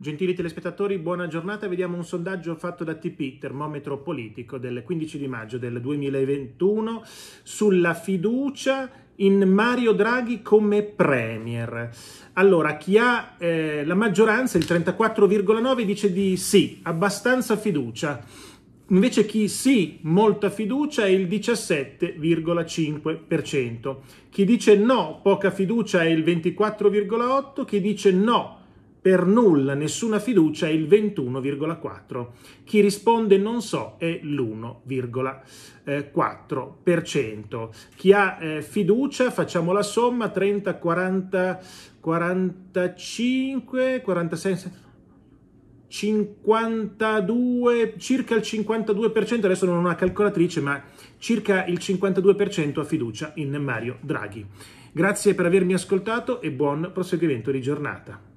Gentili telespettatori, buona giornata. Vediamo un sondaggio fatto da TP, termometro politico, del 15 di maggio del 2021 sulla fiducia in Mario Draghi come Premier. Allora, chi ha eh, la maggioranza, il 34,9, dice di sì, abbastanza fiducia. Invece chi sì, molta fiducia è il 17,5%. Chi dice no, poca fiducia è il 24,8%. Chi dice no, per nulla, nessuna fiducia è il 21,4. Chi risponde non so è l'1,4%. Chi ha eh, fiducia, facciamo la somma, 30, 40, 45, 46... 52, circa il 52%, adesso non ho una calcolatrice, ma circa il 52% ha fiducia in Mario Draghi. Grazie per avermi ascoltato e buon proseguimento di giornata.